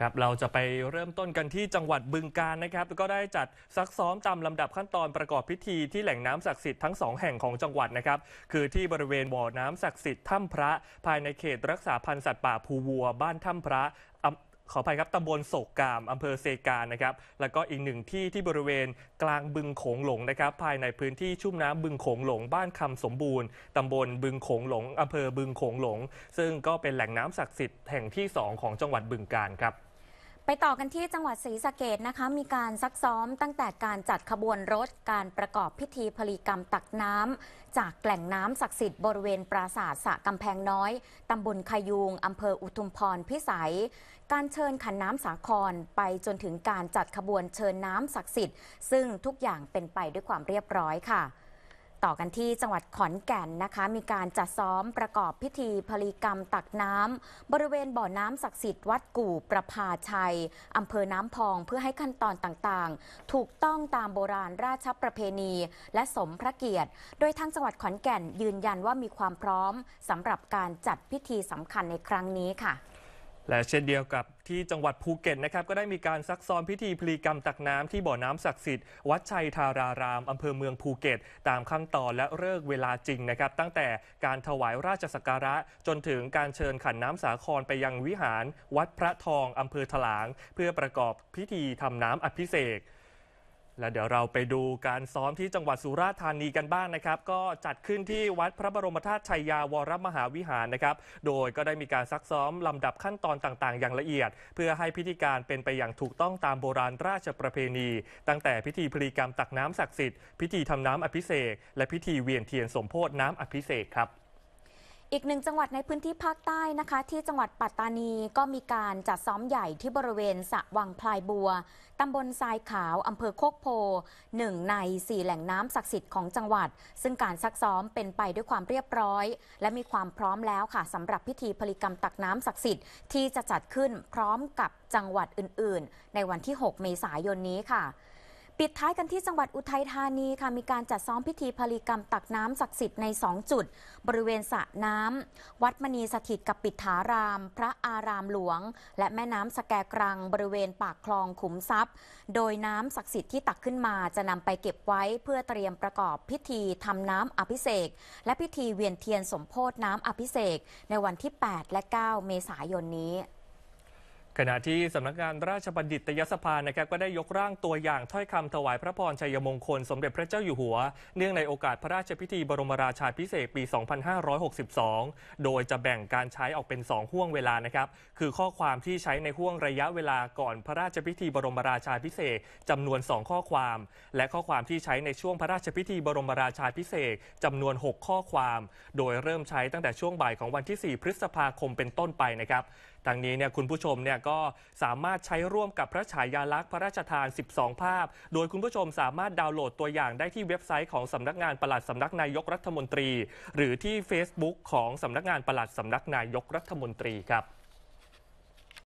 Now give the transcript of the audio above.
ครับเราจะไปเริ่มต้นกันที่จังหวัดบึงกาฬนะครับ ก็ได้จัดซักซ้อมตามลำดับขั้นตอนประกอบพิธี ที่แหล่งน้ำศักดิ์สิทธิ์ทั้งสองแห่งของจังหวัดนะครับ คือที่บริเวณบ่อน้ำศักดิ์สิทธิ์ถ้ำพระ ภายในเขตรักษาพันธุ์สัตว์ป่าภูวัวบ้านถ้ำพระขออภัยครับตำบลโศกกามอำเภอเซกานะครับแล้วก็อีกหนึ่งที่ที่บริเวณกลางบึงโขงหลงนะครับ ภายในพื้นที่ชุ่มน้ำบึงโขงหลงบ้านคำสมบูรณ์ตำบลบึงโขงหลงอำเภอบึงโขงหลง ซึ่งก็เป็นแหล่งน้ำศักดิ์สิทธิ์แห่งที่ 2 ของจังหวัดบึงกาฬครับไปต่อกันที่จังหวัดศรีสะเกดนะคะมีการซักซ้อมตั้งแต่การจัดขบวนรถ การประกอบพิธีพลีกรรมตักน้ำ จากแหล่งน้ำศักดิ์สิทธิ์บริเวณปราสาทสะกำแพงน้อย ตำบลขยูงอำเภออุทุมพร พิสัย การเชิญขันน้ำสาครไปจนถึงการจัดขบวนเชิญน้ำศักดิ์สิทธิ์ ซึ่งทุกอย่างเป็นไปด้วยความเรียบร้อยค่ะต่อกันที่จังหวัดขอนแก่นนะคะ มีการจัดซ้อมประกอบพิธีพลีกรรมตักน้ำบริเวณบ่อน้ำศักดิ์สิทธิ์วัดกู่ประภาชัยอำเภอน้ำพองเพื่อให้ขั้นตอนต่างๆ ถูกต้องตามโบราณราชประเพณี และสมพระเกียรติ โดยทางจังหวัดขอนแก่นยืนยันว่ามีความพร้อมสำหรับการจัดพิธีสำคัญในครั้งนี้ค่ะและเช่นเดียวกับที่จังหวัดภูเก็ตนะครับก็ได้มีการซักซ้อมพิธีพลีกรรมตักน้ำที่บ่อน้ำศักดิ์สิทธิ์วัดชัยทารารามอำเภอเมืองภูเก็ต ตามขั้นตอนและเลิกเวลาจริงนะครับ ตั้งแต่การถวายราชสักการะจนถึงการเชิญขันน้ำสาครไปยังวิหาร วัดพระทองอำเภอถลาง เพื่อประกอบพิธีทำน้ำอภิเษกและเดี๋ยวเราไปดูการซ้อมที่จังหวัดสุราษฎร์ธานีกันบ้างนะครับ ก็จัดขึ้นที่วัดพระบรมธาตุชัยยาวรมหาวิหารนะครับ โดยก็ได้มีการซักซ้อมลำดับขั้นตอนต่าง ๆอย่างละเอียด เพื่อให้พิธีการเป็นไปอย่างถูกต้องตามโบราณราชประเพณี ตั้งแต่พิธีพลีกรรมตักน้ำศักดิ์สิทธิ์พิธีทำน้ำอภิเษกและพิธีเวียนเทียนสมโพธน้ำอภิเษกครับอีกหนึ่งจังหวัดในพื้นที่ภาคใต้นะคะ ที่จังหวัดปัตตานีก็มีการจัดซ้อมใหญ่ที่บริเวณสะวังพลายบัว ตำบลทรายขาว อำเภอโคกโพหนึ่งในสี่แหล่งน้ำศักดิ์สิทธิ์ของจังหวัด ซึ่งการซักซ้อมเป็นไปด้วยความเรียบร้อย และมีความพร้อมแล้วค่ะสำหรับพิธีพลิกรรมตักน้ำศักดิ์สิทธิ์ที่จะจัดขึ้นพร้อมกับจังหวัดอื่น ๆ ในวันที่6เมษายนนี้ค่ะปิดท้ายกันที่จังหวัดอุทัยธานีค่ะมีการจัดซ้อมพิธีพลีกรรมตักน้ำศักดิ์สิทธิ์ใน 2 จุด บริเวณสระน้ำ วัดมณีสถิตกับปิดฐาราม พระอารามหลวง และแม่น้ำสแกกรัง บริเวณปากคลองขุมทรัพย์ โดยน้ำศักดิ์สิทธิ์ที่ตักขึ้นมาจะนำไปเก็บไว้เพื่อเตรียมประกอบพิธีทำน้ำอภิเษกและพิธีเวียนเทียนสมโพธน้ำอภิเษกในวันที่8และ9เมษายนนี้ขณะที่สำนักงานราชบัณฑิตยสภานะครับ ก็ได้ยกร่างตัวอย่าง ถ้อยคำถวายพระพรชัยมงคลสมเด็จพระเจ้าอยู่หัว เนื่องในโอกาสพระราชพิธีบรมราชาพิเศษปี 2562 โดยจะแบ่งการใช้ออกเป็น 2ห่วงเวลานะครับ คือข้อความที่ใช้ในห่วงระยะเวลาก่อนพระราชพิธีบรมราชาพิเศษจำนวน 2 ข้อความ และข้อความที่ใช้ในช่วงพระราชพิธีบรมราชาพิเศษจำนวน 6 ข้อความ โดยเริ่มใช้ตั้งแต่ช่วงบ่ายของวันที่ 4 พฤษภาคมเป็นต้นไปนะครับทางนี้เนี่ยคุณผู้ชมเนี่ยก็สามารถใช้ร่วมกับพระฉายาลักษณ์พระราชทาน 12 ภาพ โดยคุณผู้ชมสามารถดาวน์โหลดตัวอย่างได้ที่เว็บไซต์ของสำนักงานประหลัดสำนักนายกรัฐมนตรี หรือที่ Facebook ของสำนักงานประหลัดสำนักนายกรัฐมนตรีครับ